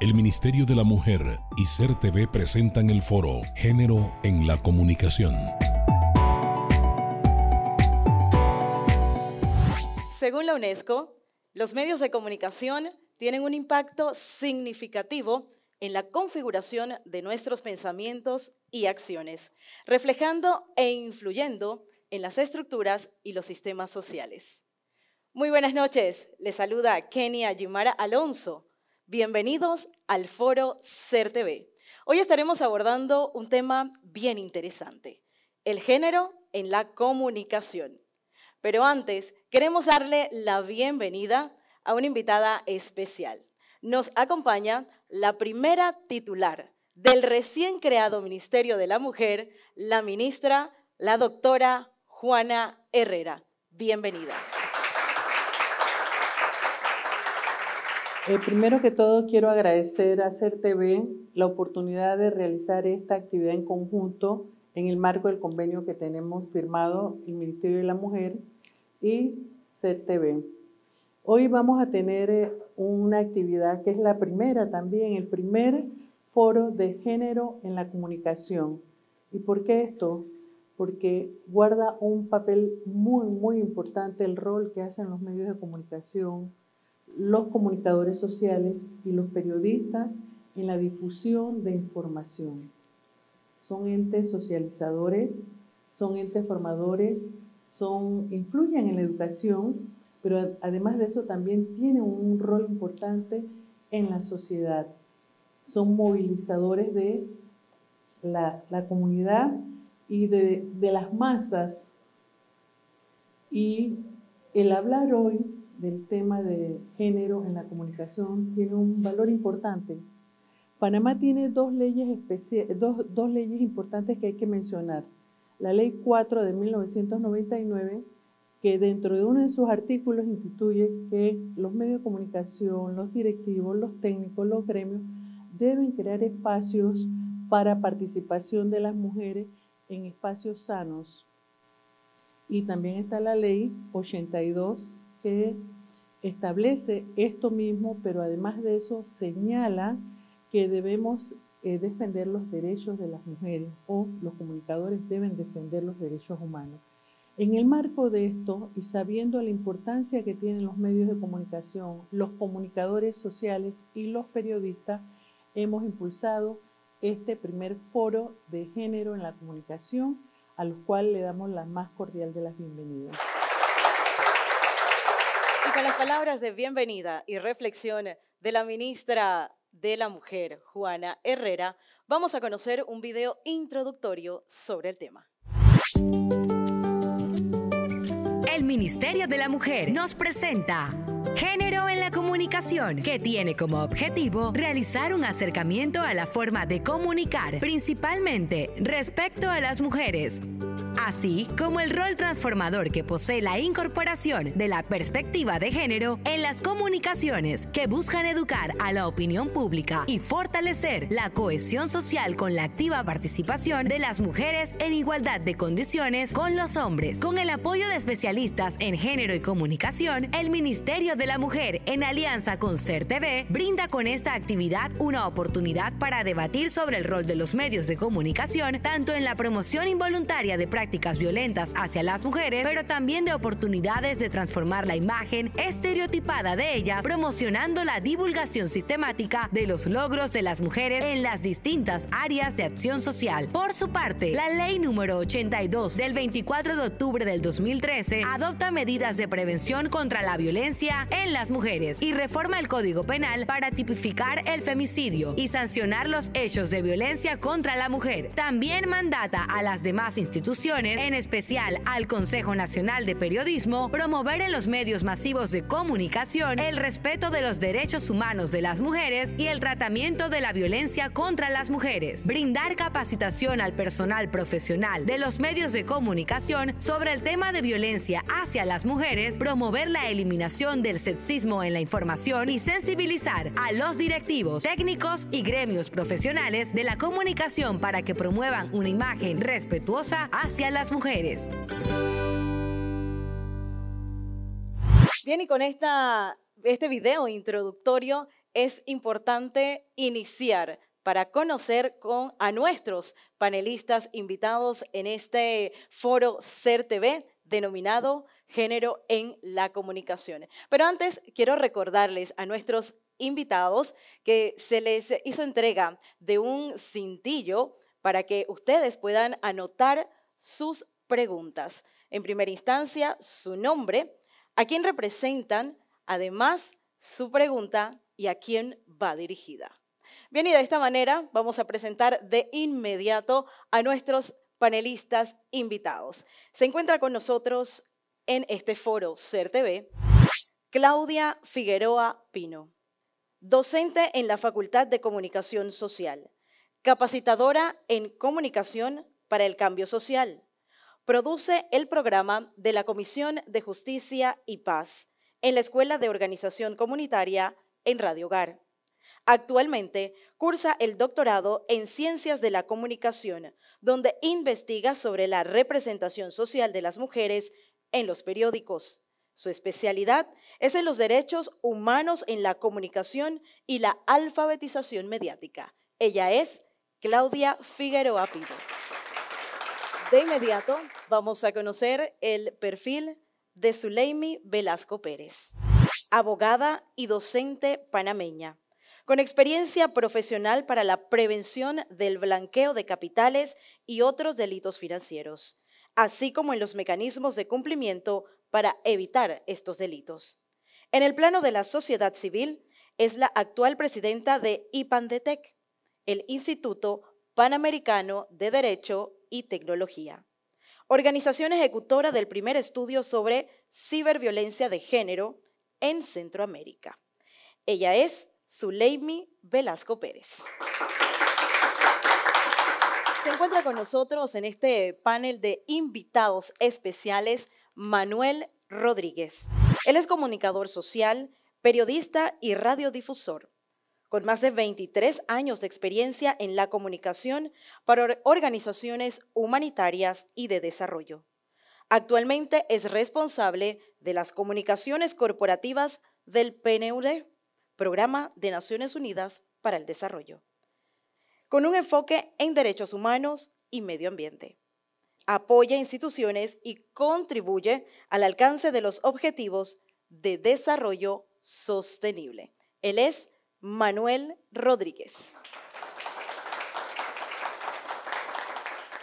El Ministerio de la Mujer y Ser TV presentan el foro Género en la Comunicación. Según la UNESCO, los medios de comunicación tienen un impacto significativo en la configuración de nuestros pensamientos y acciones, reflejando e influyendo en las estructuras y los sistemas sociales. Muy buenas noches, les saluda Kenia Yimara Alonso, Bienvenidos al foro CERTV. Hoy estaremos abordando un tema bien interesante, el género en la comunicación. Pero antes, queremos darle la bienvenida a una invitada especial. Nos acompaña la primera titular del recién creado Ministerio de la Mujer, la ministra, la doctora Juana Herrera. Bienvenida. Eh, primero que todo, quiero agradecer a CERTV la oportunidad de realizar esta actividad en conjunto en el marco del convenio que tenemos firmado el Ministerio de la Mujer y CERTV. Hoy vamos a tener eh, una actividad que es la primera también, el primer foro de género en la comunicación. ¿Y por qué esto? Porque guarda un papel muy, muy importante el rol que hacen los medios de comunicación, los comunicadores sociales y los periodistas en la difusión de información. Son entes socializadores, son entes formadores, son, influyen en la educación, pero además de eso también tienen un rol importante en la sociedad. Son movilizadores de la, comunidad y de las masas. Y el hablar hoy del tema de género en la comunicación tiene un valor importante. Panamá tiene dos leyes, dos leyes importantes que hay que mencionar. La Ley 4 de 1999 que dentro de uno de sus artículos instituye que los medios de comunicación, los directivos, los técnicos, los gremios deben crear espacios para participación de las mujeres en espacios sanos. Y también está la ley 82 que establece esto mismo, pero además de eso señala que debemos eh, defender los derechos de las mujeres o los comunicadores deben defender los derechos humanos. En el marco de esto y sabiendo la importancia que tienen los medios de comunicación, los comunicadores sociales y los periodistas, hemos impulsado este primer foro de género en la comunicación, al cual le damos la más cordial de las bienvenidas. Con las palabras de bienvenida y reflexión de la ministra de la Mujer, Juana Herrera, vamos a conocer un video introductorio sobre el tema. El Ministerio de la Mujer nos presenta Género en la Comunicación, que tiene como objetivo realizar un acercamiento a la forma de comunicar, principalmente respecto a las mujeres así como el rol transformador que posee la incorporación de la perspectiva de género en las comunicaciones que buscan educar a la opinión pública y fortalecer la cohesión social con la activa participación de las mujeres en igualdad de condiciones con los hombres. Con el apoyo de especialistas en género y comunicación, el Ministerio de la Mujer en alianza con CERTV brinda con esta actividad una oportunidad para debatir sobre el rol de los medios de comunicación tanto en la promoción involuntaria de prácticas prácticas violentas hacia las mujeres, pero también de oportunidades de transformar la imagen estereotipada de ellas, promocionando la divulgación sistemática de los logros de las mujeres en las distintas áreas de acción social. Por su parte, la ley número 82 del 24 de octubre del 2013 adopta medidas de prevención contra la violencia en las mujeres y reforma el Código Penal para tipificar el femicidio y sancionar los hechos de violencia contra la mujer. También mandata a las demás instituciones en especial al Consejo Nacional de Periodismo, promover en los medios masivos de comunicación el respeto de los derechos humanos de las mujeres y el tratamiento de la violencia contra las mujeres, brindar capacitación al personal profesional de los medios de comunicación sobre el tema de violencia hacia las mujeres, promover la eliminación del sexismo en la información y sensibilizar a los directivos, técnicos y gremios profesionales de la comunicación para que promuevan una imagen respetuosa hacia las mujeres. Bien, y con esta, este video introductorio es importante iniciar para conocer con, a nuestros panelistas invitados en este foro CERTV denominado Género en la Comunicación. Pero antes quiero recordarles a nuestros invitados que se les hizo entrega de un cintillo para que ustedes puedan anotar sus preguntas. En primera instancia, su nombre, a quién representan, además su pregunta y a quién va dirigida. Bien, y de esta manera vamos a presentar de inmediato a nuestros panelistas invitados. Se encuentra con nosotros en este foro Crtv Claudia Figueroa Pino, docente en la Facultad de Comunicación Social, capacitadora en comunicación para el Cambio Social. Produce el programa de la Comisión de Justicia y Paz en la Escuela de Organización Comunitaria en Radio Hogar. Actualmente cursa el doctorado en Ciencias de la Comunicación, donde investiga sobre la representación social de las mujeres en los periódicos. Su especialidad es en los derechos humanos en la comunicación y la alfabetización mediática. Ella es Claudia Figueroa Pido. De inmediato vamos a conocer el perfil de Zuleimi Velasco Pérez, abogada y docente panameña, con experiencia profesional para la prevención del blanqueo de capitales y otros delitos financieros, así como en los mecanismos de cumplimiento para evitar estos delitos. En el plano de la sociedad civil, es la actual presidenta de IPANDETEC, el Instituto Panamericano de Derecho y Tecnología, organización ejecutora del primer estudio sobre ciberviolencia de género en Centroamérica. Ella es Zuleimi Velasco Pérez. Se encuentra con nosotros en este panel de invitados especiales Manuel Rodríguez. Él es comunicador social, periodista y radiodifusor con más de 23 años de experiencia en la comunicación para organizaciones humanitarias y de desarrollo. Actualmente es responsable de las comunicaciones corporativas del PNUD, Programa de Naciones Unidas para el Desarrollo, con un enfoque en derechos humanos y medio ambiente. Apoya instituciones y contribuye al alcance de los objetivos de desarrollo sostenible. Él es Manuel Rodríguez.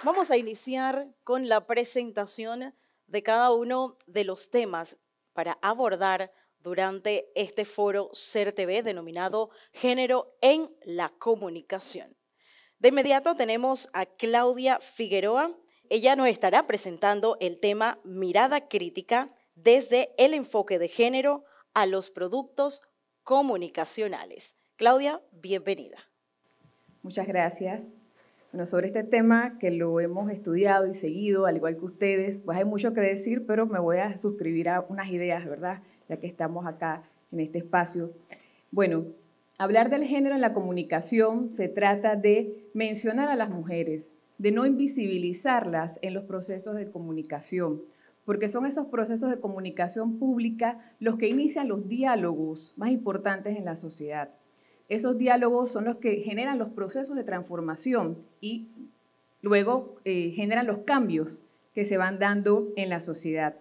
Vamos a iniciar con la presentación de cada uno de los temas para abordar durante este foro CERTV denominado Género en la Comunicación. De inmediato tenemos a Claudia Figueroa. Ella nos estará presentando el tema Mirada Crítica desde el enfoque de género a los productos comunicacionales. Claudia, bienvenida. Muchas gracias. Bueno, sobre este tema que lo hemos estudiado y seguido, al igual que ustedes, pues hay mucho que decir, pero me voy a suscribir a unas ideas, ¿verdad? Ya que estamos acá en este espacio. Bueno, hablar del género en la comunicación se trata de mencionar a las mujeres, de no invisibilizarlas en los procesos de comunicación, porque son esos procesos de comunicación pública los que inician los diálogos más importantes en la sociedad. Esos diálogos son los que generan los procesos de transformación y luego eh, generan los cambios que se van dando en la sociedad.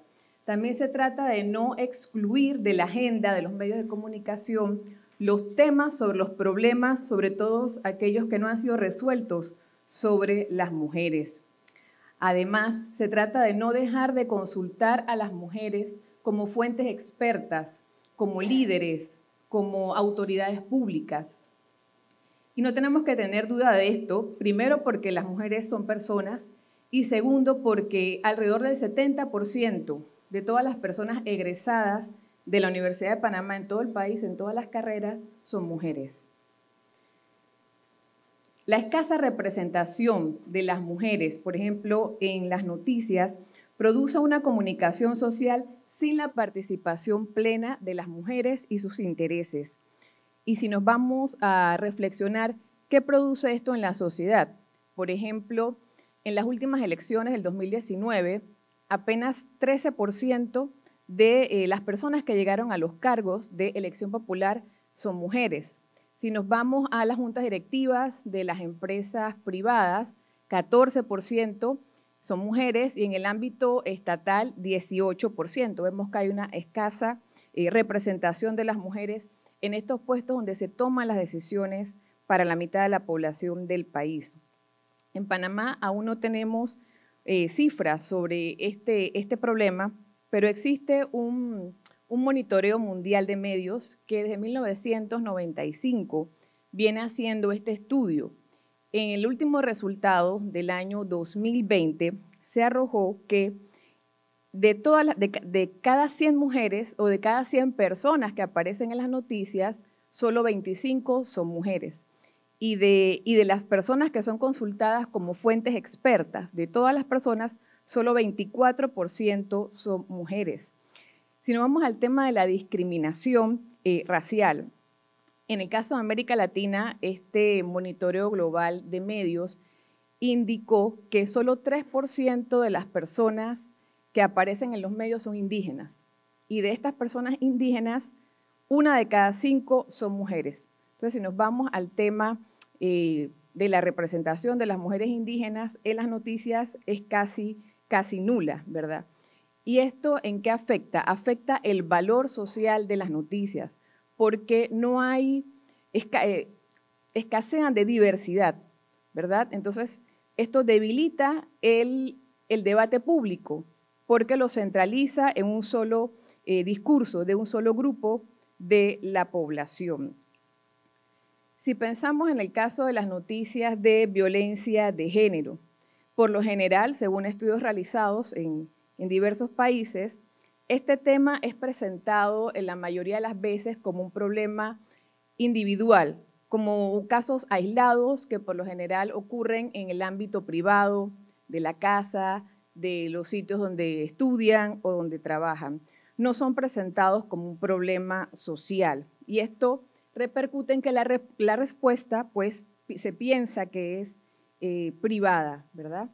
También se trata de no excluir de la agenda de los medios de comunicación los temas sobre los problemas, sobre todos aquellos que no han sido resueltos sobre las mujeres. Además, se trata de no dejar de consultar a las mujeres como fuentes expertas, como líderes, como autoridades públicas. Y no tenemos que tener duda de esto, primero porque las mujeres son personas y segundo porque alrededor del 70% de todas las personas egresadas de la Universidad de Panamá en todo el país, en todas las carreras, son mujeres. La escasa representación de las mujeres, por ejemplo, en las noticias, produce una comunicación social sin la participación plena de las mujeres y sus intereses. Y si nos vamos a reflexionar, ¿qué produce esto en la sociedad? Por ejemplo, en las últimas elecciones del 2019, apenas 13% de eh, las personas que llegaron a los cargos de elección popular son mujeres. Si nos vamos a las juntas directivas de las empresas privadas, 14% son mujeres y en el ámbito estatal 18%. Vemos que hay una escasa eh, representación de las mujeres en estos puestos donde se toman las decisiones para la mitad de la población del país. En Panamá aún no tenemos eh, cifras sobre este, este problema, pero existe un un monitoreo mundial de medios que desde 1995 viene haciendo este estudio. En el último resultado del año 2020 se arrojó que de, todas de, cada 100 mujeres o de cada 100 personas que aparecen en las noticias, solo 25 son mujeres. Y de, y de las personas que son consultadas como fuentes expertas, de todas las personas, solo 24% son mujeres. Si nos vamos al tema de la discriminación eh, racial, en el caso de América Latina, este monitoreo global de medios indicó que solo 3% de las personas que aparecen en los medios son indígenas. Y de estas personas indígenas, una de cada cinco son mujeres. Entonces, si nos vamos al tema eh, de la representación de las mujeres indígenas en las noticias, es casi, casi nula, ¿verdad? ¿Y esto en qué afecta? Afecta el valor social de las noticias, porque no hay, eh, escasean de diversidad, ¿verdad? Entonces, esto debilita el, debate público, porque lo centraliza en un solo eh, discurso, de un solo grupo de la población. Si pensamos en el caso de las noticias de violencia de género, por lo general, según estudios realizados en en diversos países, este tema es presentado en la mayoría de las veces como un problema individual, como casos aislados que por lo general ocurren en el ámbito privado, de la casa, de los sitios donde estudian o donde trabajan. No son presentados como un problema social y esto repercute en que la, respuesta pues se piensa que es eh, privada, ¿verdad?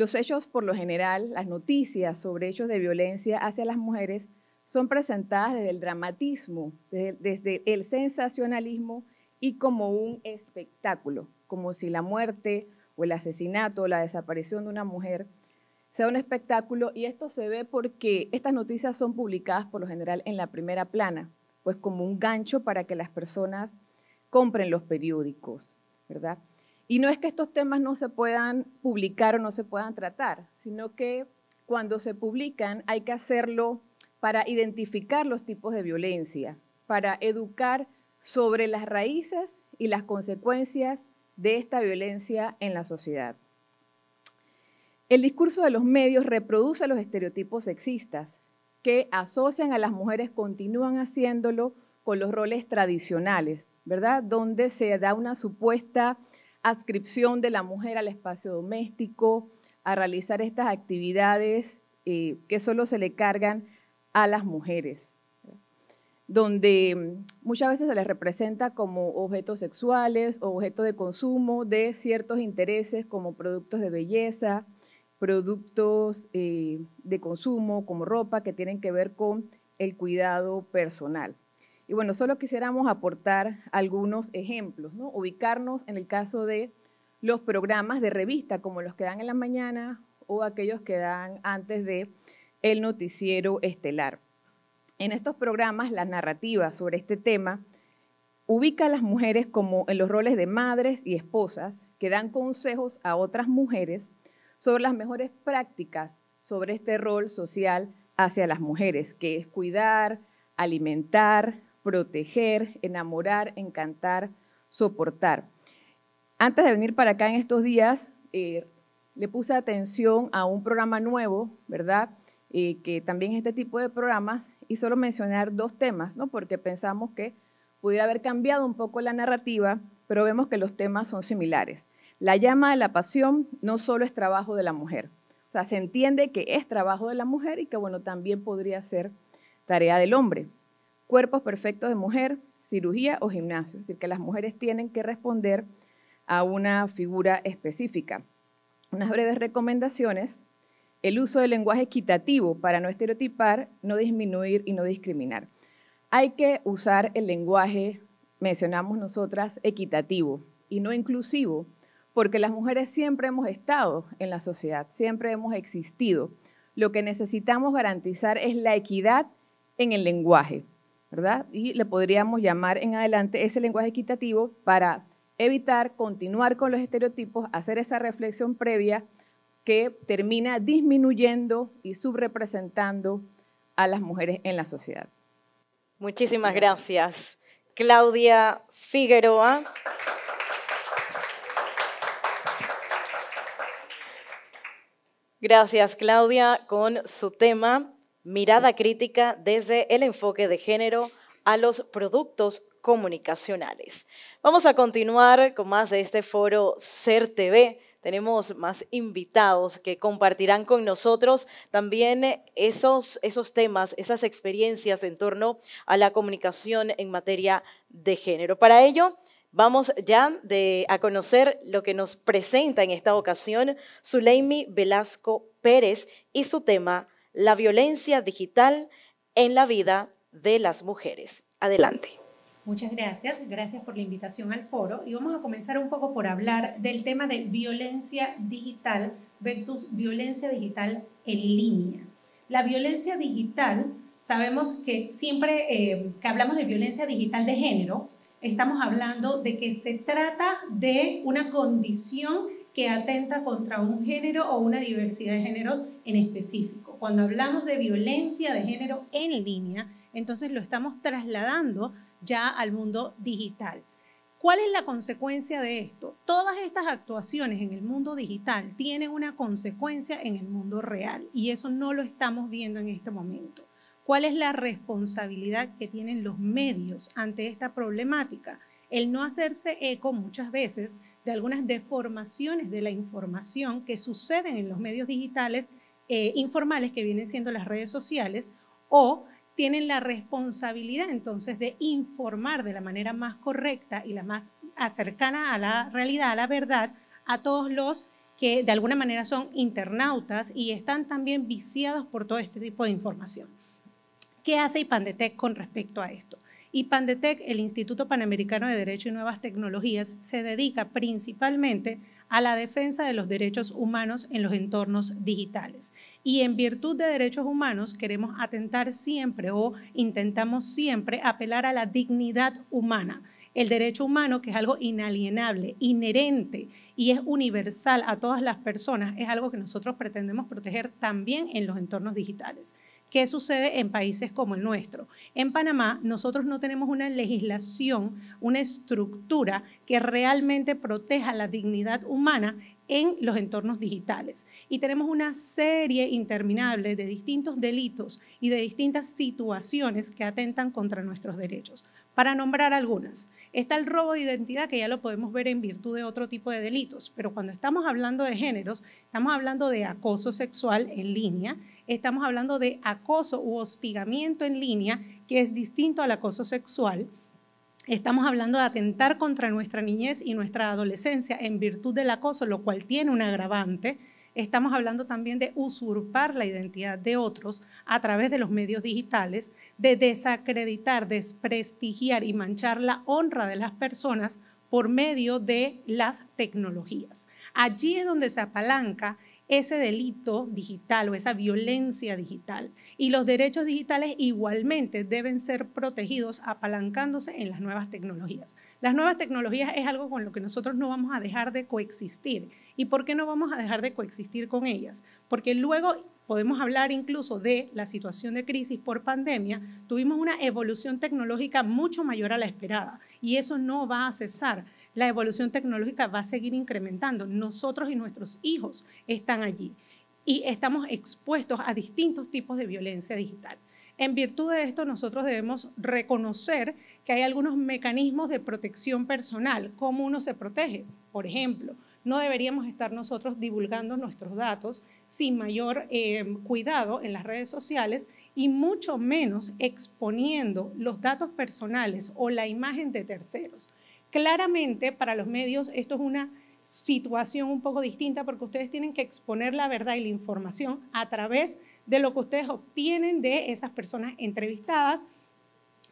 Los hechos, por lo general, las noticias sobre hechos de violencia hacia las mujeres son presentadas desde el dramatismo, desde, el sensacionalismo y como un espectáculo, como si la muerte o el asesinato o la desaparición de una mujer sea un espectáculo y esto se ve porque estas noticias son publicadas por lo general en la primera plana, pues como un gancho para que las personas compren los periódicos, ¿verdad? Y no es que estos temas no se puedan publicar o no se puedan tratar, sino que cuando se publican hay que hacerlo para identificar los tipos de violencia, para educar sobre las raíces y las consecuencias de esta violencia en la sociedad. El discurso de los medios reproduce los estereotipos sexistas que asocian a las mujeres, continúan haciéndolo con los roles tradicionales, ¿verdad? Donde se da una supuesta adscripción de la mujer al espacio doméstico, a realizar estas actividades eh, que solo se le cargan a las mujeres, donde mm, muchas veces se les representa como objetos sexuales o objetos de consumo de ciertos intereses como productos de belleza, productos eh, de consumo como ropa que tienen que ver con el cuidado personal. Y bueno, solo quisiéramos aportar algunos ejemplos, ubicarnos en el caso de los programas de revista, como los que dan en la mañana o aquellos que dan antes de el noticiero estelar. En estos programas, la narrativa sobre este tema ubica a las mujeres como en los roles de madres y esposas que dan consejos a otras mujeres sobre las mejores prácticas sobre este rol social hacia las mujeres, que es cuidar, alimentar, proteger, enamorar, encantar, soportar. Antes de venir para acá en estos días, eh, le puse atención a un programa nuevo, ¿verdad? Eh, que también es este tipo de programas, y solo mencionar dos temas, ¿no? Porque pensamos que pudiera haber cambiado un poco la narrativa, pero vemos que los temas son similares. La llama de la pasión no solo es trabajo de la mujer, o sea, se entiende que es trabajo de la mujer y que, bueno, también podría ser tarea del hombre cuerpos perfectos de mujer, cirugía o gimnasio. Es decir, que las mujeres tienen que responder a una figura específica. Unas breves recomendaciones. El uso del lenguaje equitativo para no estereotipar, no disminuir y no discriminar. Hay que usar el lenguaje, mencionamos nosotras, equitativo y no inclusivo, porque las mujeres siempre hemos estado en la sociedad, siempre hemos existido. Lo que necesitamos garantizar es la equidad en el lenguaje. ¿verdad? Y le podríamos llamar en adelante ese lenguaje equitativo para evitar continuar con los estereotipos, hacer esa reflexión previa que termina disminuyendo y subrepresentando a las mujeres en la sociedad. Muchísimas gracias. Claudia Figueroa. Gracias, Claudia, con su tema mirada crítica desde el enfoque de género a los productos comunicacionales. Vamos a continuar con más de este foro Ser TV. Tenemos más invitados que compartirán con nosotros también esos, esos temas, esas experiencias en torno a la comunicación en materia de género. Para ello, Vamos ya a conocer lo que nos presenta en esta ocasión Zuleimi Velasco Pérez y su tema la violencia digital en la vida de las mujeres. Adelante. Muchas gracias, gracias por la invitación al foro y vamos a comenzar un poco por hablar del tema de violencia digital versus violencia digital en línea. La violencia digital, sabemos que siempre eh, que hablamos de violencia digital de género, estamos hablando de que se trata de una condición que atenta contra un género o una diversidad de géneros en específico cuando hablamos de violencia de género en línea, entonces lo estamos trasladando ya al mundo digital. ¿Cuál es la consecuencia de esto? Todas estas actuaciones en el mundo digital tienen una consecuencia en el mundo real y eso no lo estamos viendo en este momento. ¿Cuál es la responsabilidad que tienen los medios ante esta problemática? El no hacerse eco muchas veces de algunas deformaciones de la información que suceden en los medios digitales eh, informales que vienen siendo las redes sociales o tienen la responsabilidad entonces de informar de la manera más correcta y la más cercana a la realidad, a la verdad, a todos los que de alguna manera son internautas y están también viciados por todo este tipo de información. ¿Qué hace IPANDETEC con respecto a esto? IPANDETEC, el Instituto Panamericano de Derecho y Nuevas Tecnologías, se dedica principalmente a la defensa de los derechos humanos en los entornos digitales. Y en virtud de derechos humanos queremos atentar siempre o intentamos siempre apelar a la dignidad humana. El derecho humano, que es algo inalienable, inherente y es universal a todas las personas, es algo que nosotros pretendemos proteger también en los entornos digitales. ¿Qué sucede en países como el nuestro? En Panamá nosotros no tenemos una legislación, una estructura que realmente proteja la dignidad humana en los entornos digitales. Y tenemos una serie interminable de distintos delitos y de distintas situaciones que atentan contra nuestros derechos. Para nombrar algunas, está el robo de identidad que ya lo podemos ver en virtud de otro tipo de delitos, pero cuando estamos hablando de géneros, estamos hablando de acoso sexual en línea, estamos hablando de acoso u hostigamiento en línea, que es distinto al acoso sexual. Estamos hablando de atentar contra nuestra niñez y nuestra adolescencia en virtud del acoso, lo cual tiene un agravante. Estamos hablando también de usurpar la identidad de otros a través de los medios digitales, de desacreditar, desprestigiar y manchar la honra de las personas por medio de las tecnologías. Allí es donde se apalanca ese delito digital o esa violencia digital. Y los derechos digitales igualmente deben ser protegidos apalancándose en las nuevas tecnologías. Las nuevas tecnologías es algo con lo que nosotros no vamos a dejar de coexistir. ¿Y por qué no vamos a dejar de coexistir con ellas? Porque luego podemos hablar incluso de la situación de crisis por pandemia, tuvimos una evolución tecnológica mucho mayor a la esperada y eso no va a cesar la evolución tecnológica va a seguir incrementando. Nosotros y nuestros hijos están allí y estamos expuestos a distintos tipos de violencia digital. En virtud de esto, nosotros debemos reconocer que hay algunos mecanismos de protección personal, cómo uno se protege. Por ejemplo, no deberíamos estar nosotros divulgando nuestros datos sin mayor eh, cuidado en las redes sociales y mucho menos exponiendo los datos personales o la imagen de terceros. Claramente para los medios esto es una situación un poco distinta porque ustedes tienen que exponer la verdad y la información a través de lo que ustedes obtienen de esas personas entrevistadas,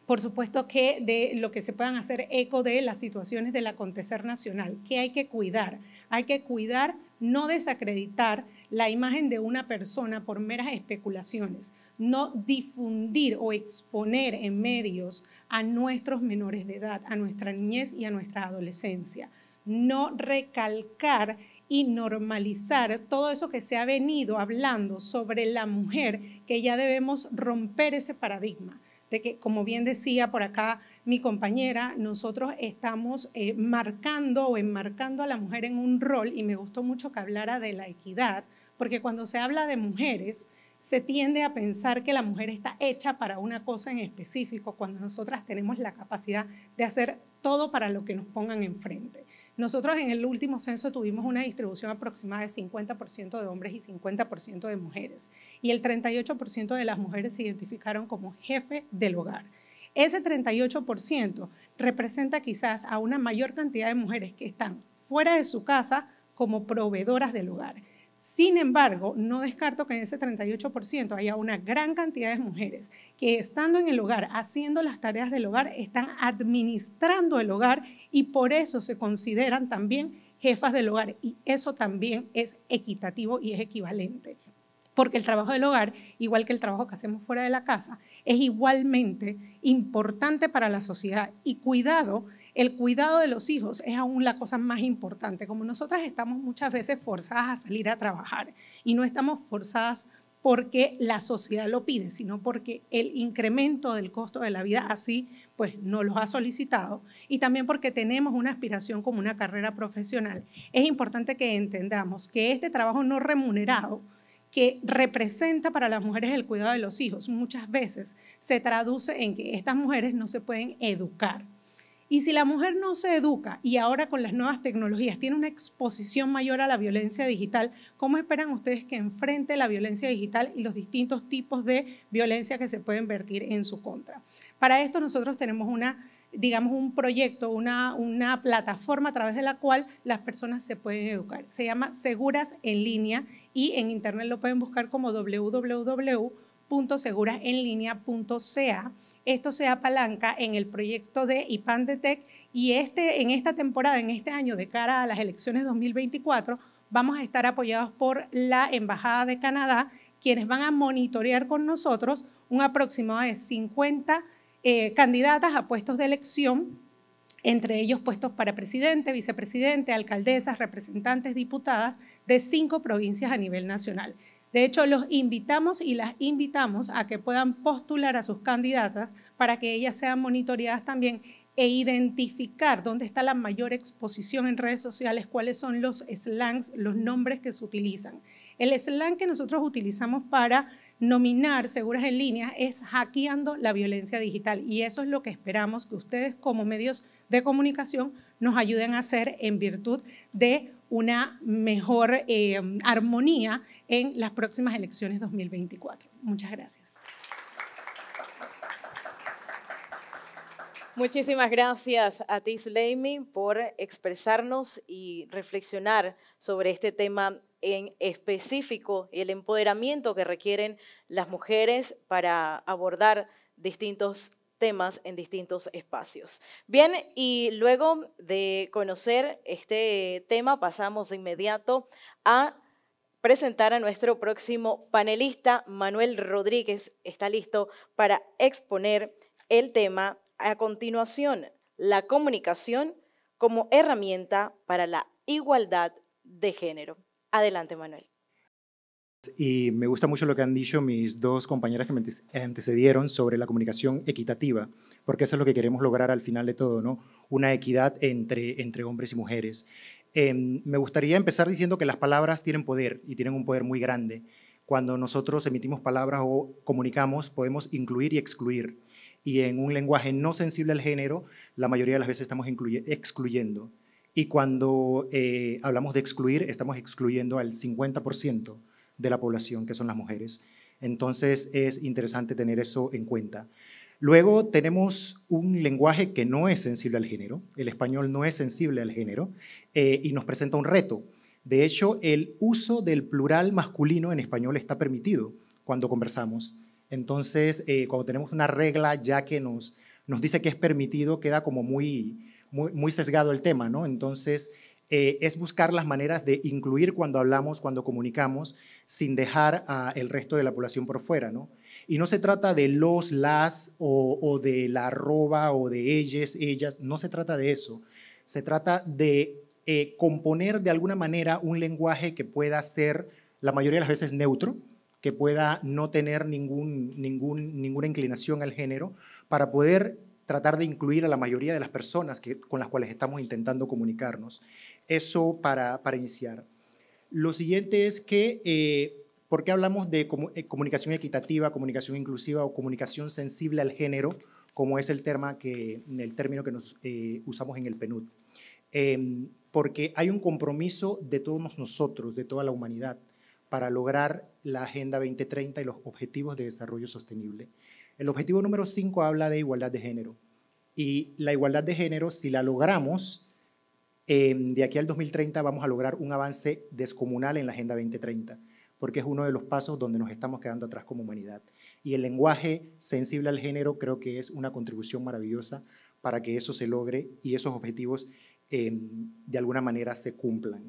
por supuesto que de lo que se puedan hacer eco de las situaciones del acontecer nacional, que hay que cuidar, hay que cuidar, no desacreditar la imagen de una persona por meras especulaciones, no difundir o exponer en medios a nuestros menores de edad, a nuestra niñez y a nuestra adolescencia. No recalcar y normalizar todo eso que se ha venido hablando sobre la mujer, que ya debemos romper ese paradigma de que, como bien decía por acá mi compañera, nosotros estamos eh, marcando o enmarcando a la mujer en un rol, y me gustó mucho que hablara de la equidad, porque cuando se habla de mujeres, se tiende a pensar que la mujer está hecha para una cosa en específico, cuando nosotras tenemos la capacidad de hacer todo para lo que nos pongan enfrente. Nosotros en el último censo tuvimos una distribución aproximada de 50% de hombres y 50% de mujeres, y el 38% de las mujeres se identificaron como jefe del hogar. Ese 38% representa quizás a una mayor cantidad de mujeres que están fuera de su casa como proveedoras del hogar sin embargo, no descarto que en ese 38% haya una gran cantidad de mujeres que estando en el hogar, haciendo las tareas del hogar, están administrando el hogar y por eso se consideran también jefas del hogar. Y eso también es equitativo y es equivalente. Porque el trabajo del hogar, igual que el trabajo que hacemos fuera de la casa, es igualmente importante para la sociedad. Y cuidado el cuidado de los hijos es aún la cosa más importante, como nosotras estamos muchas veces forzadas a salir a trabajar y no estamos forzadas porque la sociedad lo pide, sino porque el incremento del costo de la vida así pues no los ha solicitado y también porque tenemos una aspiración como una carrera profesional. Es importante que entendamos que este trabajo no remunerado que representa para las mujeres el cuidado de los hijos muchas veces se traduce en que estas mujeres no se pueden educar y si la mujer no se educa y ahora con las nuevas tecnologías tiene una exposición mayor a la violencia digital, ¿cómo esperan ustedes que enfrente la violencia digital y los distintos tipos de violencia que se pueden vertir en su contra? Para esto nosotros tenemos una digamos, un proyecto, una, una plataforma a través de la cual las personas se pueden educar. Se llama Seguras en línea y en internet lo pueden buscar como www.segurasenlinea.ca esto se apalanca en el proyecto de IPANDETEC y este, en esta temporada, en este año, de cara a las elecciones 2024, vamos a estar apoyados por la Embajada de Canadá, quienes van a monitorear con nosotros un aproximado de 50 eh, candidatas a puestos de elección, entre ellos puestos para presidente, vicepresidente, alcaldesas, representantes, diputadas de cinco provincias a nivel nacional. De hecho, los invitamos y las invitamos a que puedan postular a sus candidatas para que ellas sean monitoreadas también e identificar dónde está la mayor exposición en redes sociales, cuáles son los slangs, los nombres que se utilizan. El slang que nosotros utilizamos para nominar seguras en línea es hackeando la violencia digital y eso es lo que esperamos que ustedes como medios de comunicación nos ayuden a hacer en virtud de una mejor eh, armonía en las próximas elecciones 2024. Muchas gracias. Muchísimas gracias a ti, Sleimi, por expresarnos y reflexionar sobre este tema en específico, y el empoderamiento que requieren las mujeres para abordar distintos temas en distintos espacios. Bien, y luego de conocer este tema, pasamos de inmediato a presentar a nuestro próximo panelista, Manuel Rodríguez. Está listo para exponer el tema a continuación, la comunicación como herramienta para la igualdad de género. Adelante, Manuel. Y me gusta mucho lo que han dicho mis dos compañeras que me antecedieron sobre la comunicación equitativa, porque eso es lo que queremos lograr al final de todo, ¿no? Una equidad entre, entre hombres y mujeres. Em, me gustaría empezar diciendo que las palabras tienen poder y tienen un poder muy grande. Cuando nosotros emitimos palabras o comunicamos, podemos incluir y excluir. Y en un lenguaje no sensible al género, la mayoría de las veces estamos excluyendo. Y cuando eh, hablamos de excluir, estamos excluyendo al 50% de la población, que son las mujeres. Entonces es interesante tener eso en cuenta. Luego tenemos un lenguaje que no es sensible al género, el español no es sensible al género, eh, y nos presenta un reto. De hecho, el uso del plural masculino en español está permitido cuando conversamos. Entonces, eh, cuando tenemos una regla ya que nos, dice que es permitido, queda como muy, sesgado el tema, ¿no? Entonces, eh, es buscar las maneras de incluir cuando hablamos, cuando comunicamos, sin dejar al resto de la población por fuera, ¿no? Y no se trata de los, las o, de la arroba o de ellas, ellas, no se trata de eso. Se trata de eh, componer de alguna manera un lenguaje que pueda ser la mayoría de las veces neutro, que pueda no tener ningún, ningún, ninguna inclinación al género, para poder tratar de incluir a la mayoría de las personas que, con las cuales estamos intentando comunicarnos. Eso para, para iniciar. Lo siguiente es que eh, ¿Por qué hablamos de eh, comunicación equitativa, comunicación inclusiva o comunicación sensible al género, como es el, tema el término que nos, eh, usamos en el PNUD? Em, porque hay un compromiso de todos nosotros, de toda la humanidad, para lograr la Agenda 2030 y los Objetivos de Desarrollo Sostenible. El objetivo número 5 habla de igualdad de género. Y la igualdad de género, si la logramos, em, de aquí al 2030 vamos a lograr un avance descomunal en la Agenda 2030 porque es uno de los pasos donde nos estamos quedando atrás como humanidad. Y el lenguaje sensible al género creo que es una contribución maravillosa para que eso se logre y esos objetivos em, de alguna manera se cumplan.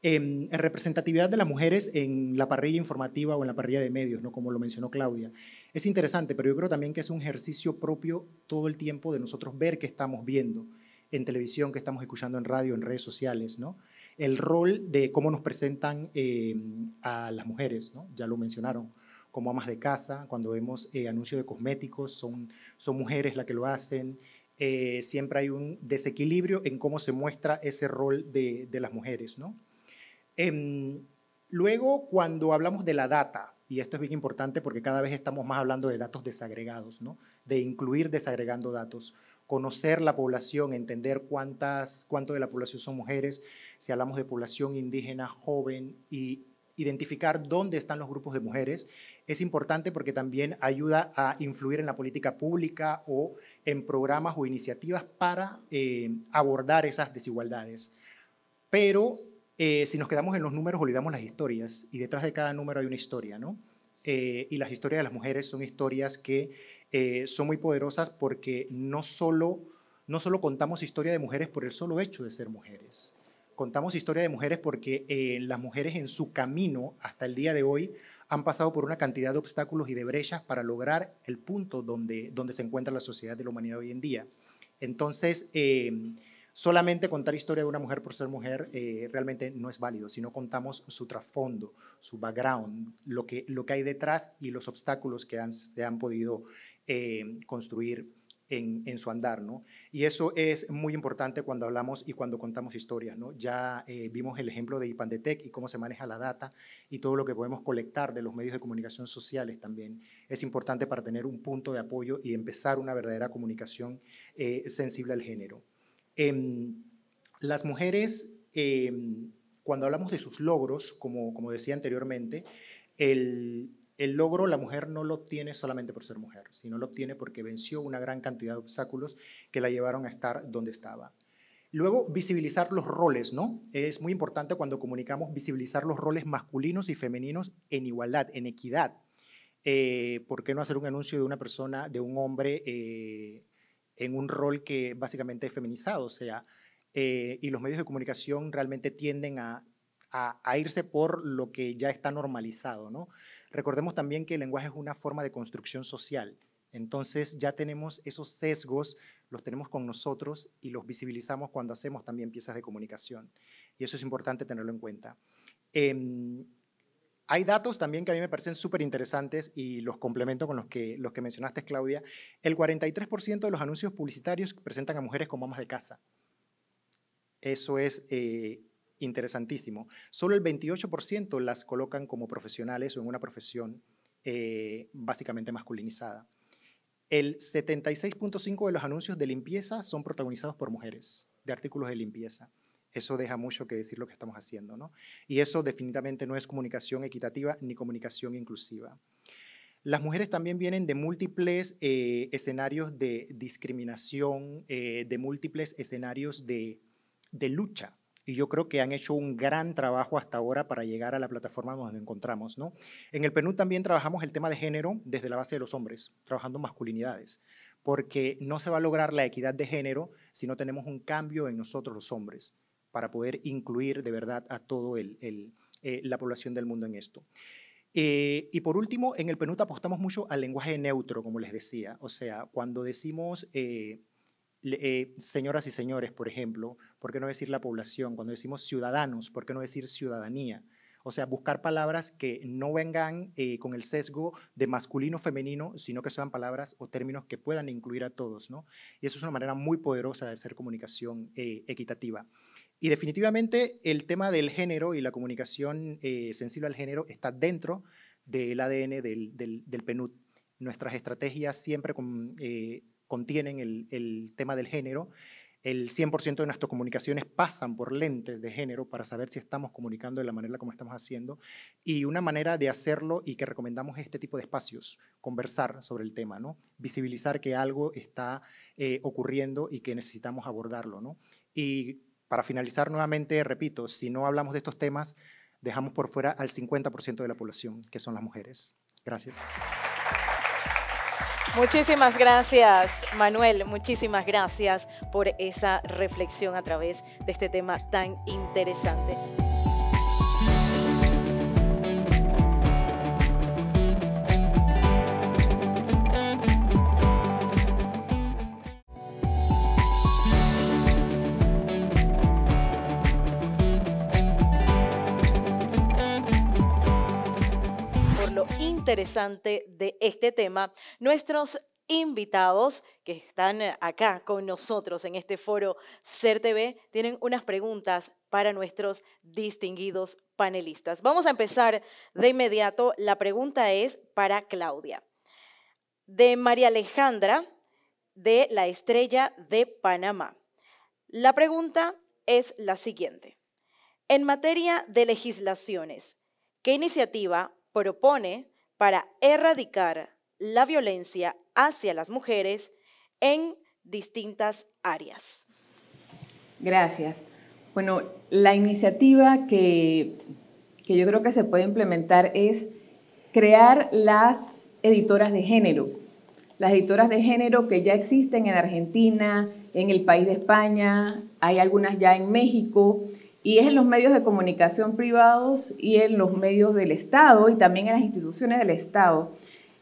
Em, en representatividad de las mujeres en la parrilla informativa o en la parrilla de medios, ¿no? como lo mencionó Claudia. Es interesante, pero yo creo también que es un ejercicio propio todo el tiempo de nosotros ver qué estamos viendo en televisión, qué estamos escuchando en radio, en redes sociales, ¿no? el rol de cómo nos presentan eh, a las mujeres, ya lo mencionaron, como amas de casa, cuando vemos eh, anuncios de cosméticos, son, son mujeres las que lo hacen, eh, siempre hay un desequilibrio en cómo se muestra ese rol de, las mujeres. Em, luego, cuando hablamos de la data, y esto es bien importante porque cada vez estamos más hablando de datos desagregados, de incluir desagregando datos, conocer la población, entender cuántas, cuánto de la población son mujeres, si hablamos de población indígena joven y identificar dónde están los grupos de mujeres, es importante porque también ayuda a influir en la política pública o en programas o iniciativas para eh, abordar esas desigualdades. Pero eh, si nos quedamos en los números, olvidamos las historias y detrás de cada número hay una historia, ¿no? Eh, y las historias de las mujeres son historias que son muy poderosas porque no solo, no solo contamos historia de mujeres por el solo hecho de ser mujeres, contamos historia de mujeres porque eh, las mujeres en su camino hasta el día de hoy han pasado por una cantidad de obstáculos y de brechas para lograr el punto donde, donde se encuentra la sociedad de la humanidad hoy en día. Entonces, eh, solamente contar historia de una mujer por ser mujer eh, realmente no es válido, sino contamos su trasfondo, su background, lo que, lo que hay detrás y los obstáculos que han, se han podido construir en, su andar, ¿no? Y eso es muy importante cuando hablamos y cuando contamos historias, ¿no? Ya eh, vimos el ejemplo de Ipandetec y cómo se maneja la data y todo lo que podemos colectar de los medios de comunicación sociales también. Es importante para tener un punto de apoyo y empezar una verdadera comunicación eh, sensible al género. Em, las mujeres, em, cuando hablamos de sus logros, como, como decía anteriormente, el, el logro la mujer no lo obtiene solamente por ser mujer, sino lo obtiene porque venció una gran cantidad de obstáculos que la llevaron a estar donde estaba. Luego, visibilizar los roles, ¿no? Es muy importante cuando comunicamos visibilizar los roles masculinos y femeninos en igualdad, en equidad. Eh, ¿Por qué no hacer un anuncio de una persona, de un hombre eh, en un rol que básicamente es feminizado? O sea, eh, y los medios de comunicación realmente tienden a irse por lo que ya está normalizado, ¿no? Recordemos también que el lenguaje es una forma de construcción social. Entonces ya tenemos esos sesgos, los tenemos con nosotros y los visibilizamos cuando hacemos también piezas de comunicación. Y eso es importante tenerlo en cuenta. Em, hay datos también que a mí me parecen súper interesantes y los complemento con los que, los que mencionaste, Claudia. El 43% de los anuncios publicitarios presentan a mujeres como amas de casa. Eso es eh, interesantísimo. Solo el 28% las colocan como profesionales o en una profesión eh, básicamente masculinizada. El 76.5% de los anuncios de limpieza son protagonizados por mujeres, de artículos de limpieza. Eso deja mucho que decir lo que estamos haciendo, ¿no? Y eso definitivamente no es comunicación equitativa ni comunicación inclusiva. Las mujeres también vienen de múltiples eh, escenarios de discriminación, eh, de múltiples escenarios de lucha y yo creo que han hecho un gran trabajo hasta ahora para llegar a la plataforma donde nos encontramos. ¿no? En el PNUD también trabajamos el tema de género desde la base de los hombres, trabajando masculinidades, porque no se va a lograr la equidad de género si no tenemos un cambio en nosotros los hombres para poder incluir de verdad a toda el, eh, la población del mundo en esto. Eh, y por último, en el PNUD apostamos mucho al lenguaje neutro, como les decía. O sea, cuando decimos eh, eh, señoras y señores, por ejemplo, ¿por qué no decir la población? Cuando decimos ciudadanos, ¿por qué no decir ciudadanía? O sea, buscar palabras que no vengan eh, con el sesgo de masculino femenino, sino que sean palabras o términos que puedan incluir a todos, ¿no? Y eso es una manera muy poderosa de hacer comunicación eh, equitativa. Y definitivamente el tema del género y la comunicación sensible al género está dentro del ADN del, del, PNUD. Nuestras estrategias siempre con, contienen el, tema del género, el 100% de nuestras comunicaciones pasan por lentes de género para saber si estamos comunicando de la manera como estamos haciendo. Y una manera de hacerlo y que recomendamos este tipo de espacios, conversar sobre el tema, ¿no? visibilizar que algo está eh, ocurriendo y que necesitamos abordarlo. ¿no? Y para finalizar nuevamente, repito, si no hablamos de estos temas, dejamos por fuera al 50% de la población, que son las mujeres. Gracias. Muchísimas gracias, Manuel. Muchísimas gracias por esa reflexión a través de este tema tan interesante. interesante de este tema, nuestros invitados que están acá con nosotros en este foro CERTV tienen unas preguntas para nuestros distinguidos panelistas. Vamos a empezar de inmediato. La pregunta es para Claudia. De María Alejandra, de la Estrella de Panamá. La pregunta es la siguiente. En materia de legislaciones, ¿qué iniciativa propone para erradicar la violencia hacia las mujeres en distintas áreas. Gracias. Bueno, la iniciativa que, que yo creo que se puede implementar es crear las editoras de género. Las editoras de género que ya existen en Argentina, en el país de España, hay algunas ya en México, y es en los medios de comunicación privados y en los medios del Estado y también en las instituciones del Estado.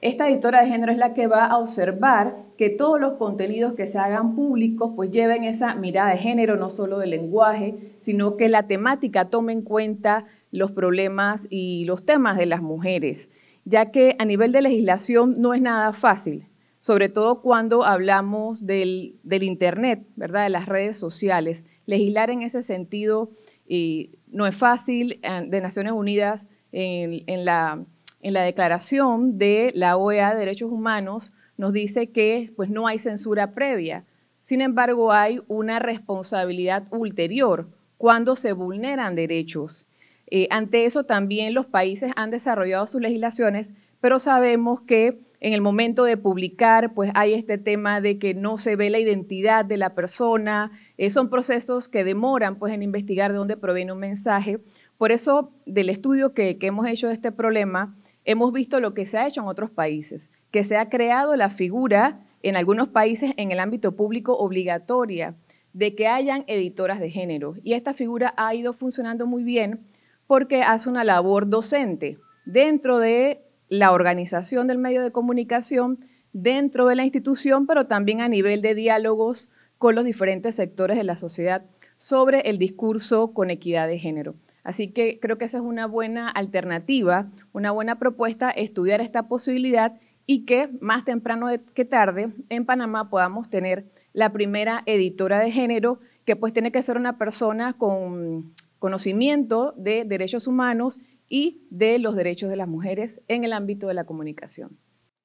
Esta editora de género es la que va a observar que todos los contenidos que se hagan públicos pues lleven esa mirada de género, no solo del lenguaje, sino que la temática tome en cuenta los problemas y los temas de las mujeres, ya que a nivel de legislación no es nada fácil, sobre todo cuando hablamos del, del Internet, ¿verdad? de las redes sociales. Legislar en ese sentido y no es fácil, eh, de Naciones Unidas, en, la, declaración de la OEA de Derechos Humanos, nos dice que pues, no hay censura previa. Sin embargo, hay una responsabilidad ulterior cuando se vulneran derechos. Eh, ante eso también los países han desarrollado sus legislaciones, pero sabemos que en el momento de publicar, pues hay este tema de que no se ve la identidad de la persona, eh, son procesos que demoran pues, en investigar de dónde proviene un mensaje. Por eso, del estudio que, que hemos hecho de este problema, hemos visto lo que se ha hecho en otros países, que se ha creado la figura en algunos países en el ámbito público obligatoria de que hayan editoras de género. Y esta figura ha ido funcionando muy bien porque hace una labor docente dentro de la organización del medio de comunicación, dentro de la institución, pero también a nivel de diálogos con los diferentes sectores de la sociedad sobre el discurso con equidad de género. Así que creo que esa es una buena alternativa, una buena propuesta, estudiar esta posibilidad y que más temprano que tarde en Panamá podamos tener la primera editora de género, que pues tiene que ser una persona con conocimiento de derechos humanos y de los derechos de las mujeres en el ámbito de la comunicación.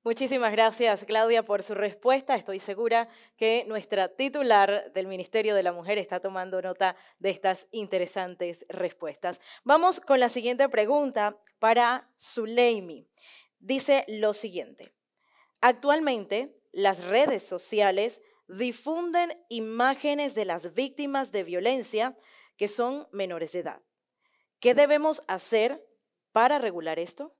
Muchísimas gracias, Claudia, por su respuesta. Estoy segura que nuestra titular del Ministerio de la Mujer está tomando nota de estas interesantes respuestas. Vamos con la siguiente pregunta para Zuleimi. Dice lo siguiente. Actualmente, las redes sociales difunden imágenes de las víctimas de violencia que son menores de edad. ¿Qué debemos hacer para regular esto?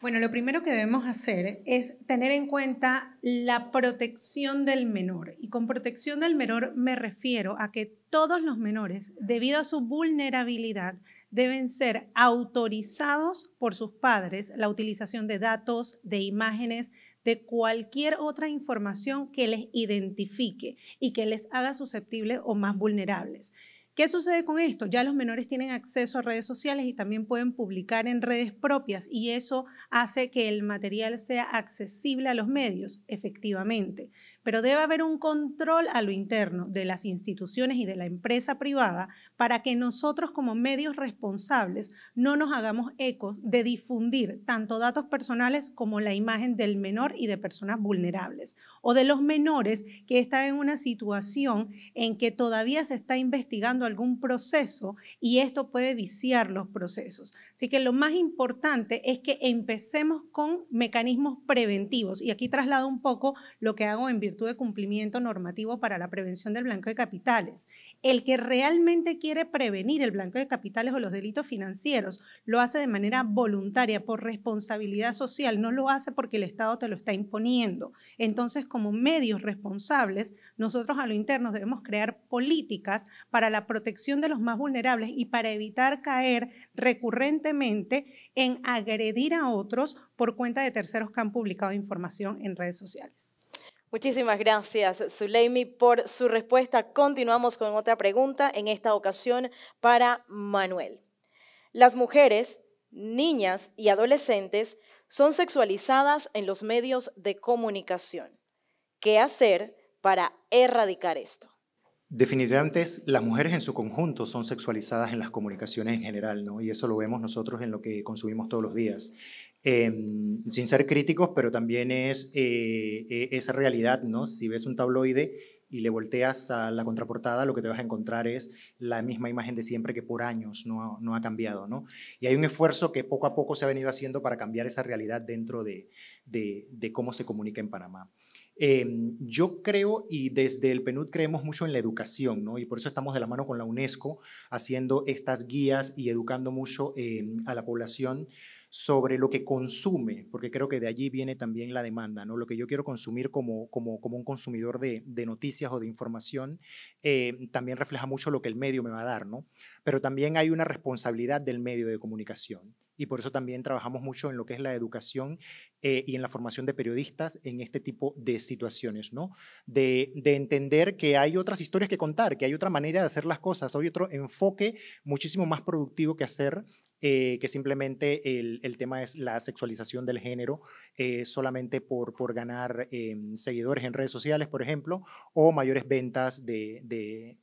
Bueno, lo primero que debemos hacer es tener en cuenta la protección del menor. Y con protección del menor me refiero a que todos los menores, debido a su vulnerabilidad, deben ser autorizados por sus padres la utilización de datos, de imágenes, de cualquier otra información que les identifique y que les haga susceptibles o más vulnerables. ¿Qué sucede con esto? Ya los menores tienen acceso a redes sociales y también pueden publicar en redes propias y eso hace que el material sea accesible a los medios, efectivamente pero debe haber un control a lo interno de las instituciones y de la empresa privada para que nosotros como medios responsables no nos hagamos ecos de difundir tanto datos personales como la imagen del menor y de personas vulnerables o de los menores que están en una situación en que todavía se está investigando algún proceso y esto puede viciar los procesos. Así que lo más importante es que empecemos con mecanismos preventivos y aquí traslado un poco lo que hago en virtud de cumplimiento normativo para la prevención del blanqueo de capitales. El que realmente quiere prevenir el blanqueo de capitales o los delitos financieros lo hace de manera voluntaria, por responsabilidad social, no lo hace porque el Estado te lo está imponiendo. Entonces, como medios responsables, nosotros a lo interno debemos crear políticas para la protección de los más vulnerables y para evitar caer recurrentemente en agredir a otros por cuenta de terceros que han publicado información en redes sociales. Muchísimas gracias, Suleimi, por su respuesta. Continuamos con otra pregunta, en esta ocasión para Manuel. Las mujeres, niñas y adolescentes son sexualizadas en los medios de comunicación. ¿Qué hacer para erradicar esto? Definitivamente las mujeres en su conjunto son sexualizadas en las comunicaciones en general, ¿no? Y eso lo vemos nosotros en lo que consumimos todos los días. Em, sin ser críticos, pero también es eh, eh, esa realidad, ¿no? Si ves un tabloide y le volteas a la contraportada, lo que te vas a encontrar es la misma imagen de siempre que por años no ha, no ha cambiado, ¿no? Y hay un esfuerzo que poco a poco se ha venido haciendo para cambiar esa realidad dentro de, de, cómo se comunica en Panamá. Em, yo creo, y desde el PNUD creemos mucho en la educación, ¿no? y por eso estamos de la mano con la UNESCO haciendo estas guías y educando mucho em, a la población sobre lo que consume, porque creo que de allí viene también la demanda, ¿no? Lo que yo quiero consumir como, un consumidor de, noticias o de información eh, también refleja mucho lo que el medio me va a dar, ¿no? Pero también hay una responsabilidad del medio de comunicación y por eso también trabajamos mucho en lo que es la educación eh, y en la formación de periodistas en este tipo de situaciones, ¿no? De, de, entender que hay otras historias que contar, que hay otra manera de hacer las cosas, hay otro enfoque muchísimo más productivo que hacer eh, que simplemente el, el, tema es la sexualización del género eh, solamente por, por ganar eh, seguidores en redes sociales, por ejemplo, o mayores ventas de, de,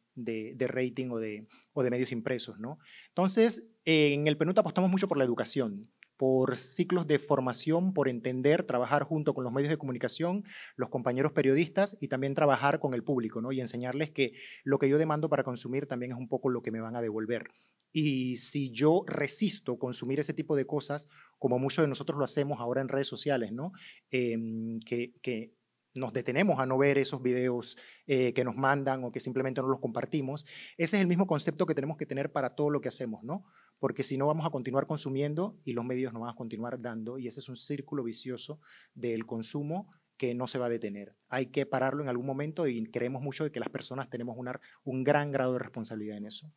de, rating o de, o de medios impresos. ¿no? Entonces, en el PNUD apostamos mucho por la educación por ciclos de formación, por entender, trabajar junto con los medios de comunicación, los compañeros periodistas y también trabajar con el público, ¿no? Y enseñarles que lo que yo demando para consumir también es un poco lo que me van a devolver. Y si yo resisto consumir ese tipo de cosas, como muchos de nosotros lo hacemos ahora en redes sociales, ¿no? Em, que, nos detenemos a no ver esos videos eh, que nos mandan o que simplemente no los compartimos. Ese es el mismo concepto que tenemos que tener para todo lo que hacemos, ¿no? porque si no vamos a continuar consumiendo y los medios nos van a continuar dando, y ese es un círculo vicioso del consumo que no se va a detener. Hay que pararlo en algún momento y creemos mucho de que las personas tenemos un gran grado de responsabilidad en eso.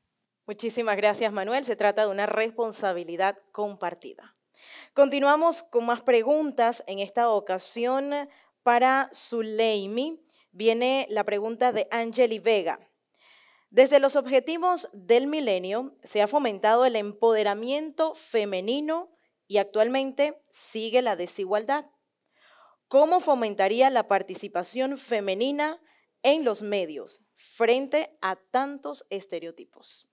Muchísimas gracias, Manuel. Se trata de una responsabilidad compartida. Continuamos con más preguntas en esta ocasión para Zuleimi. Viene la pregunta de Angeli Vega. Desde los objetivos del milenio se ha fomentado el empoderamiento femenino y actualmente sigue la desigualdad. ¿Cómo fomentaría la participación femenina en los medios frente a tantos estereotipos?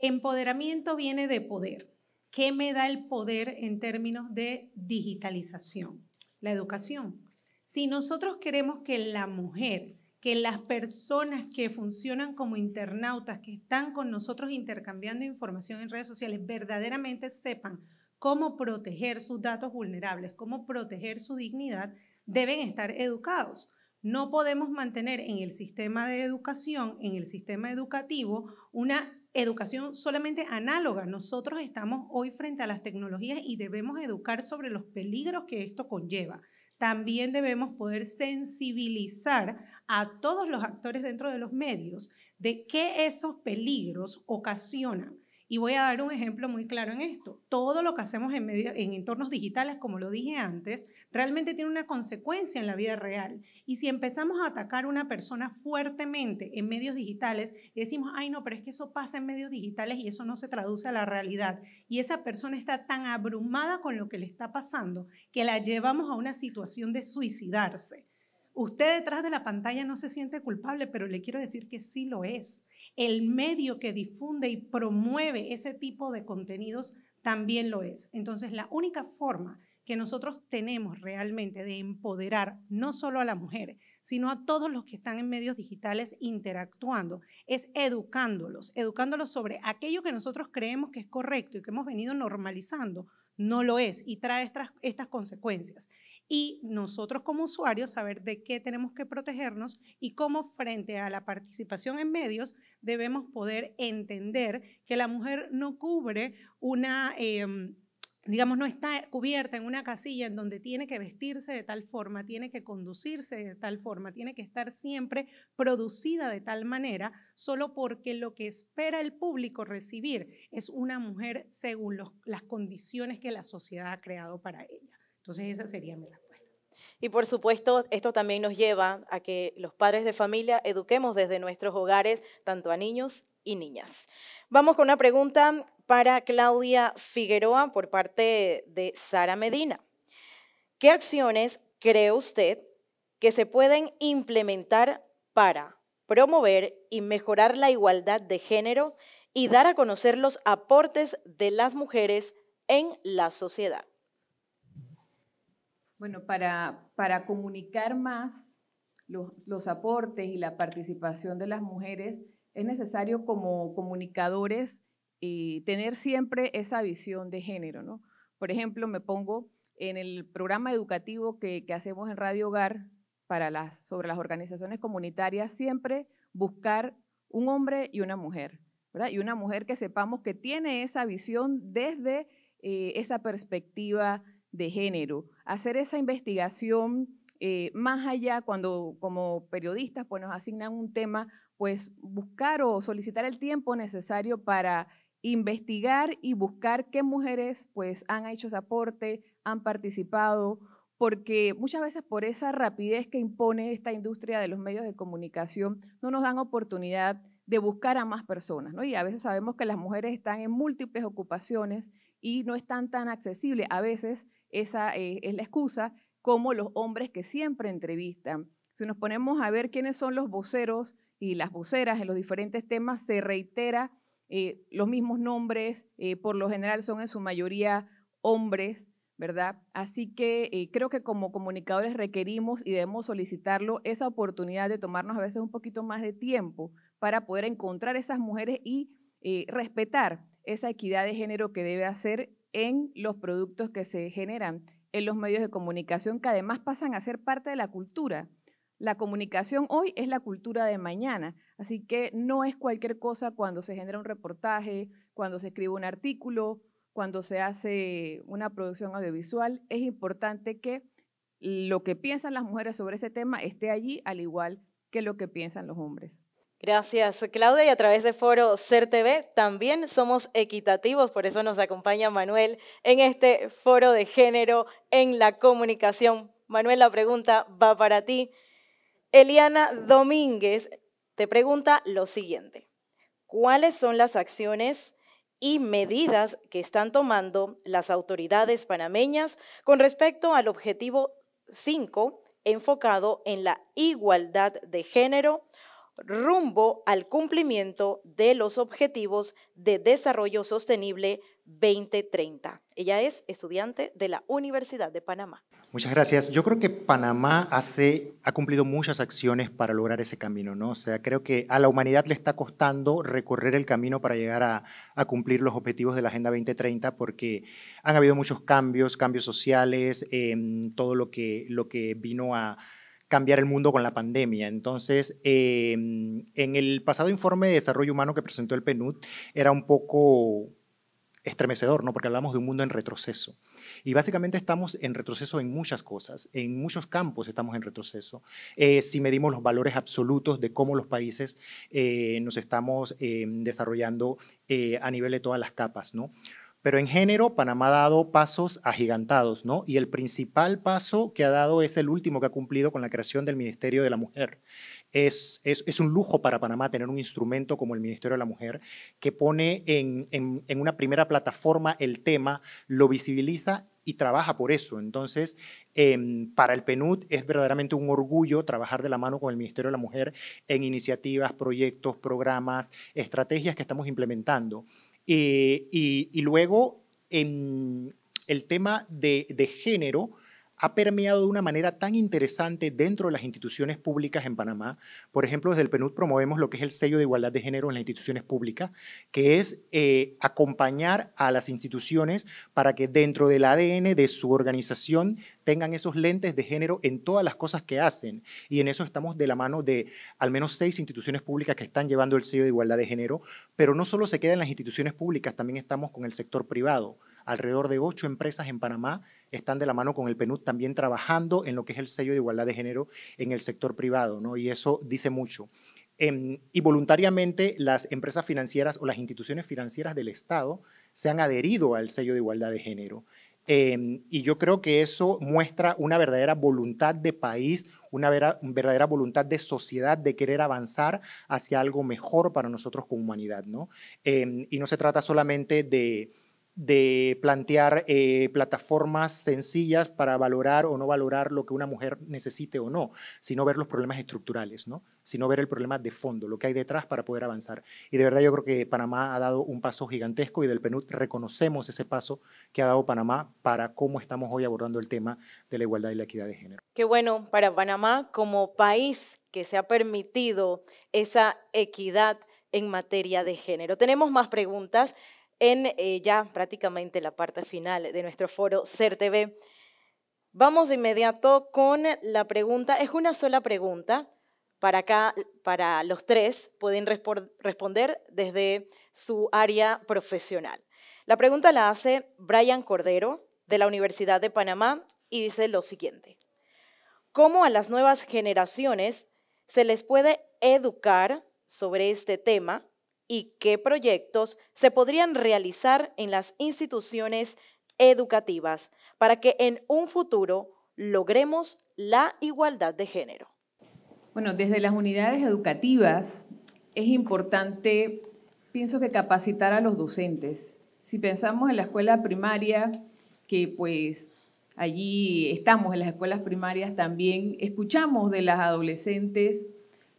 Empoderamiento viene de poder. ¿Qué me da el poder en términos de digitalización? La educación. Si nosotros queremos que la mujer que las personas que funcionan como internautas, que están con nosotros intercambiando información en redes sociales, verdaderamente sepan cómo proteger sus datos vulnerables, cómo proteger su dignidad, deben estar educados. No podemos mantener en el sistema de educación, en el sistema educativo, una educación solamente análoga. Nosotros estamos hoy frente a las tecnologías y debemos educar sobre los peligros que esto conlleva. También debemos poder sensibilizar a todos los actores dentro de los medios de qué esos peligros ocasionan. Y voy a dar un ejemplo muy claro en esto. Todo lo que hacemos en, entornos digitales, como lo dije antes, realmente tiene una consecuencia en la vida real. Y si empezamos a atacar a una persona fuertemente en medios digitales decimos, ay no, pero es que eso pasa en medios digitales y eso no se traduce a la realidad, y esa persona está tan abrumada con lo que le está pasando que la llevamos a una situación de suicidarse Usted detrás de la pantalla no se siente culpable, pero le quiero decir que sí lo es. El medio que difunde y promueve ese tipo de contenidos también lo es. Entonces, la única forma que nosotros tenemos realmente de empoderar no solo a las mujeres, sino a todos los que están en medios digitales interactuando, es educándolos, educándolos sobre aquello que nosotros creemos que es correcto y que hemos venido normalizando, no lo es y trae estas consecuencias y nosotros como usuarios saber de qué tenemos que protegernos y cómo frente a la participación en medios debemos poder entender que la mujer no cubre una... Em, digamos, no está cubierta en una casilla en donde tiene que vestirse de tal forma, tiene que conducirse de tal forma, tiene que estar siempre producida de tal manera, solo porque lo que espera el público recibir es una mujer según las condiciones que la sociedad ha creado para ella. Entonces esa sería mi respuesta. Y por supuesto, esto también nos lleva a que los padres de familia eduquemos desde nuestros hogares tanto a niños y niñas. Vamos con una pregunta para Claudia Figueroa por parte de Sara Medina. ¿Qué acciones cree usted que se pueden implementar para promover y mejorar la igualdad de género y dar a conocer los aportes de las mujeres en la sociedad? Bueno, para, para comunicar más los, aportes y la participación de las mujeres, es necesario como comunicadores eh, tener siempre esa visión de género, Por ejemplo, me pongo en el programa educativo que, hacemos en Radio Hogar para las, sobre las organizaciones comunitarias, siempre buscar un hombre y una mujer, Y una mujer que sepamos que tiene esa visión desde eh, esa perspectiva de género, hacer esa investigación eh, más allá cuando como periodistas pues, nos asignan un tema, pues buscar o solicitar el tiempo necesario para investigar y buscar qué mujeres pues han hecho ese aporte, han participado, porque muchas veces por esa rapidez que impone esta industria de los medios de comunicación no nos dan oportunidad de buscar a más personas, Y a veces sabemos que las mujeres están en múltiples ocupaciones y no están tan accesibles a veces esa eh, es la excusa, como los hombres que siempre entrevistan. Si nos ponemos a ver quiénes son los voceros y las voceras en los diferentes temas, se reitera eh, los mismos nombres, eh, por lo general son en su mayoría hombres, ¿verdad? Así que creo que como comunicadores requerimos y debemos solicitarlo esa oportunidad de tomarnos a veces un poquito más de tiempo para poder encontrar esas mujeres y respetar esa equidad de género que debe hacer en los productos que se generan en los medios de comunicación, que además pasan a ser parte de la cultura. La comunicación hoy es la cultura de mañana, así que no es cualquier cosa cuando se genera un reportaje, cuando se escribe un artículo, cuando se hace una producción audiovisual. Es importante que lo que piensan las mujeres sobre ese tema esté allí, al igual que lo que piensan los hombres. Gracias, Claudia. Y a través de Foro CERTV también somos equitativos, por eso nos acompaña Manuel en este foro de género en la comunicación. Manuel, la pregunta va para ti. Eliana Domínguez te pregunta lo siguiente. ¿Cuáles son las acciones y medidas que están tomando las autoridades panameñas con respecto al objetivo 5 enfocado en la igualdad de género rumbo al cumplimiento de los Objetivos de Desarrollo Sostenible 2030. Ella es estudiante de la Universidad de Panamá. Muchas gracias. Yo creo que Panamá hace, ha cumplido muchas acciones para lograr ese camino, ¿no? O sea, creo que a la humanidad le está costando recorrer el camino para llegar a, cumplir los objetivos de la Agenda 2030 porque han habido muchos cambios, cambios sociales, em, todo lo que, lo que vino a, cambiar el mundo con la pandemia. Entonces, em, en el pasado informe de desarrollo humano que presentó el PNUD, era un poco estremecedor, ¿no? Porque hablamos de un mundo en retroceso. Y básicamente estamos en retroceso en muchas cosas, en muchos campos estamos en retroceso. Eh, si medimos los valores absolutos de cómo los países eh, nos estamos em, desarrollando eh, a nivel de todas las capas, ¿no? Pero en género, Panamá ha dado pasos agigantados, ¿no? Y el principal paso que ha dado es el último que ha cumplido con la creación del Ministerio de la Mujer. Es, un lujo para Panamá tener un instrumento como el Ministerio de la Mujer que pone en, una primera plataforma el tema, lo visibiliza y trabaja por eso. Entonces, em, para el PNUD es verdaderamente un orgullo trabajar de la mano con el Ministerio de la Mujer en iniciativas, proyectos, programas, estrategias que estamos implementando. Eh, y, luego, en el tema de género, ha permeado de una manera tan interesante dentro de las instituciones públicas en Panamá. Por ejemplo, desde el PNUD promovemos lo que es el sello de igualdad de género en las instituciones públicas, que es eh, acompañar a las instituciones para que dentro del ADN de su organización tengan esos lentes de género en todas las cosas que hacen. Y en eso estamos de la mano de al menos seis instituciones públicas que están llevando el sello de igualdad de género, pero no solo se queda en las instituciones públicas, también estamos con el sector privado alrededor de ocho empresas en Panamá están de la mano con el PNUD también trabajando en lo que es el sello de igualdad de género en el sector privado, ¿no? Y eso dice mucho. Em, y voluntariamente las empresas financieras o las instituciones financieras del Estado se han adherido al sello de igualdad de género. Em, y yo creo que eso muestra una verdadera voluntad de país, una verdadera voluntad de sociedad de querer avanzar hacia algo mejor para nosotros como humanidad. ¿no? Em, y no se trata solamente de de plantear eh, plataformas sencillas para valorar o no valorar lo que una mujer necesite o no, sino ver los problemas estructurales, ¿no? sino ver el problema de fondo, lo que hay detrás para poder avanzar. Y de verdad yo creo que Panamá ha dado un paso gigantesco y del PNUD reconocemos ese paso que ha dado Panamá para cómo estamos hoy abordando el tema de la igualdad y la equidad de género. Qué bueno para Panamá como país que se ha permitido esa equidad en materia de género. Tenemos más preguntas en eh, ya prácticamente la parte final de nuestro foro CERTV. Vamos de inmediato con la pregunta. Es una sola pregunta para, acá, para los tres. Pueden responder desde su área profesional. La pregunta la hace Brian Cordero de la Universidad de Panamá y dice lo siguiente. ¿Cómo a las nuevas generaciones se les puede educar sobre este tema y qué proyectos se podrían realizar en las instituciones educativas para que en un futuro logremos la igualdad de género. Bueno, desde las unidades educativas es importante, pienso que capacitar a los docentes. Si pensamos en la escuela primaria, que pues allí estamos en las escuelas primarias también, escuchamos de las adolescentes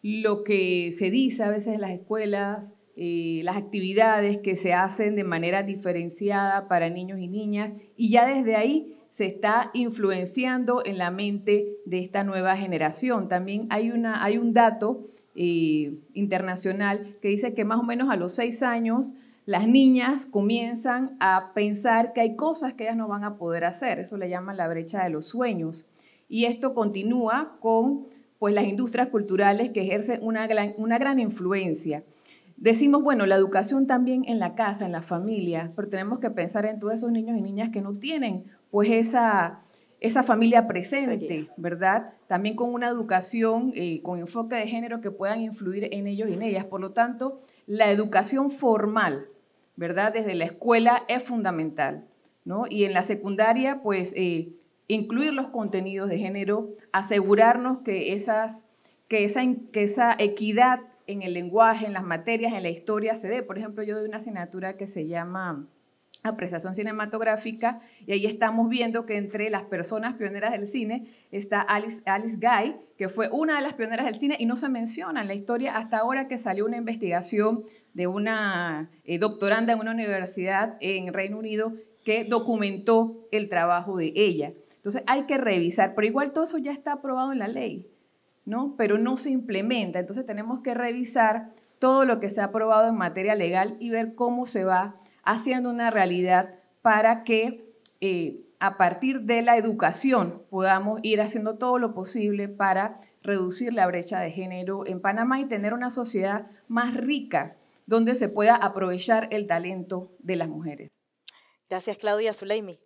lo que se dice a veces en las escuelas, eh, las actividades que se hacen de manera diferenciada para niños y niñas y ya desde ahí se está influenciando en la mente de esta nueva generación. También hay, hay un dato eh, internacional que dice que más o menos a los seis años las niñas comienzan a pensar que hay cosas que ellas no van a poder hacer. Eso le llaman la brecha de los sueños. Y esto continúa con pues, las industrias culturales que ejercen una gran influencia. Decimos, bueno, la educación también en la casa, en la familia, pero tenemos que pensar en todos esos niños y niñas que no tienen pues esa, esa familia presente, ¿verdad? También con una educación eh, con enfoque de género que puedan influir en ellos y en ellas. Por lo tanto, la educación formal, ¿verdad? Desde la escuela es fundamental, ¿no? Y en la secundaria, pues, eh, incluir los contenidos de género, asegurarnos que, esas, que, esa, que esa equidad en el lenguaje, en las materias, en la historia se dé. Por ejemplo, yo doy una asignatura que se llama apreciación cinematográfica y ahí estamos viendo que entre las personas pioneras del cine está Alice, Guy, que fue una de las pioneras del cine y no se menciona en la historia hasta ahora que salió una investigación de una eh, doctoranda en una universidad en Reino Unido que documentó el trabajo de ella. Entonces hay que revisar, pero igual todo eso ya está aprobado en la ley pero no se implementa. Entonces tenemos que revisar todo lo que se ha aprobado en materia legal y ver cómo se va haciendo una realidad para que eh, a partir de la educación podamos ir haciendo todo lo posible para reducir la brecha de género en Panamá y tener una sociedad más rica donde se pueda aprovechar el talento de las mujeres. Gracias, Claudia Zuleimi.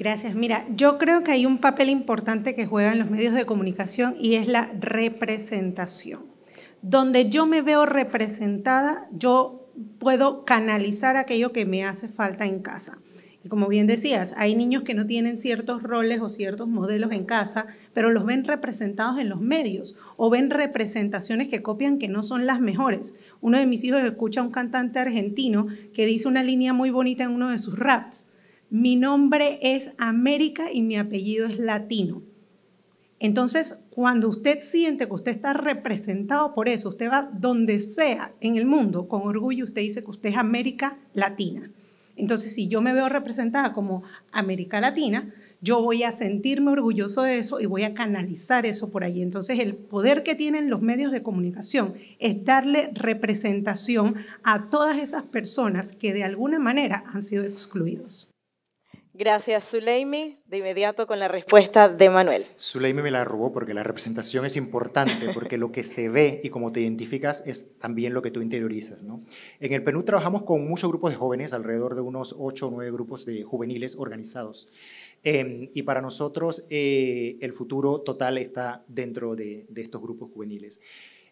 Gracias. Mira, yo creo que hay un papel importante que juegan los medios de comunicación y es la representación. Donde yo me veo representada, yo puedo canalizar aquello que me hace falta en casa. Y como bien decías, hay niños que no tienen ciertos roles o ciertos modelos en casa, pero los ven representados en los medios o ven representaciones que copian que no son las mejores. Uno de mis hijos escucha a un cantante argentino que dice una línea muy bonita en uno de sus raps mi nombre es América y mi apellido es Latino. Entonces, cuando usted siente que usted está representado por eso, usted va donde sea en el mundo, con orgullo usted dice que usted es América Latina. Entonces, si yo me veo representada como América Latina, yo voy a sentirme orgulloso de eso y voy a canalizar eso por ahí. Entonces, el poder que tienen los medios de comunicación es darle representación a todas esas personas que de alguna manera han sido excluidos. Gracias, Zuleimi. De inmediato con la respuesta de Manuel. Zuleimi me la robó porque la representación es importante, porque lo que se ve y cómo te identificas es también lo que tú interiorizas. ¿no? En el PNUD trabajamos con muchos grupos de jóvenes, alrededor de unos ocho o nueve grupos de juveniles organizados. Em, y para nosotros eh, el futuro total está dentro de, estos grupos juveniles.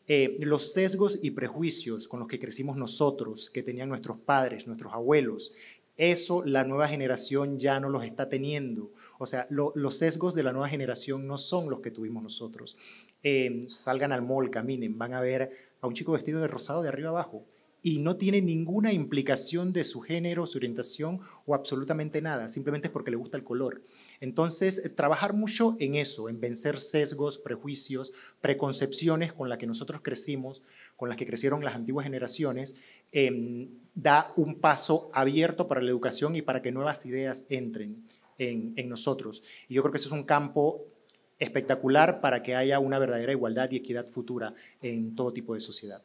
Eh, los sesgos y prejuicios con los que crecimos nosotros, que tenían nuestros padres, nuestros abuelos, eso la nueva generación ya no los está teniendo. O sea, los sesgos de la nueva generación no son los que tuvimos nosotros. Em, salgan al mall, caminen, van a ver a un chico vestido de rosado de arriba abajo y no tiene ninguna implicación de su género, su orientación o absolutamente nada, simplemente es porque le gusta el color. Entonces, trabajar mucho en eso, en vencer sesgos, prejuicios, preconcepciones con las que nosotros crecimos, con las que crecieron las antiguas generaciones, eh, da un paso abierto para la educación y para que nuevas ideas entren en, nosotros. Y yo creo que ese es un campo espectacular para que haya una verdadera igualdad y equidad futura en todo tipo de sociedad.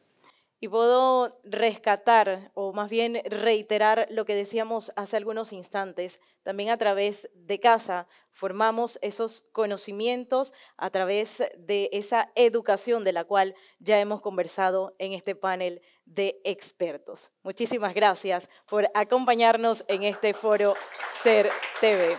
Y puedo rescatar o más bien reiterar lo que decíamos hace algunos instantes. También a través de casa formamos esos conocimientos a través de esa educación de la cual ya hemos conversado en este panel de expertos. Muchísimas gracias por acompañarnos en este foro Ser TV.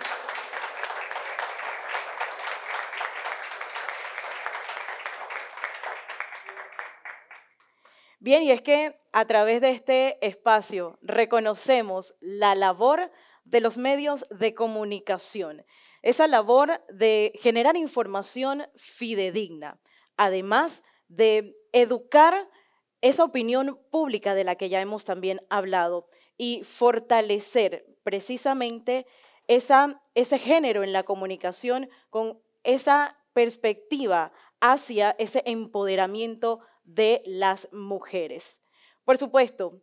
Bien, y es que a través de este espacio reconocemos la labor de los medios de comunicación, esa labor de generar información fidedigna, además de educar esa opinión pública de la que ya hemos también hablado y fortalecer precisamente ese género en la comunicación con esa perspectiva hacia ese empoderamiento de las mujeres. Por supuesto,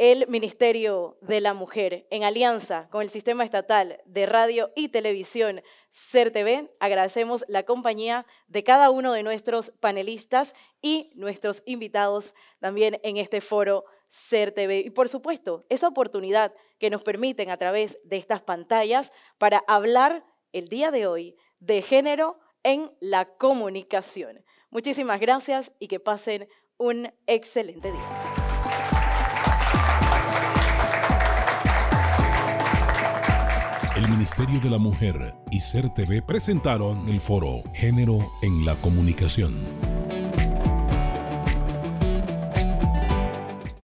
el Ministerio de la Mujer, en alianza con el Sistema Estatal de Radio y Televisión CERTV. Agradecemos la compañía de cada uno de nuestros panelistas y nuestros invitados también en este foro CERTV. Y por supuesto, esa oportunidad que nos permiten a través de estas pantallas para hablar el día de hoy de género en la comunicación. Muchísimas gracias y que pasen un excelente día. Ministerio de la Mujer y Ser TV presentaron el foro Género en la Comunicación.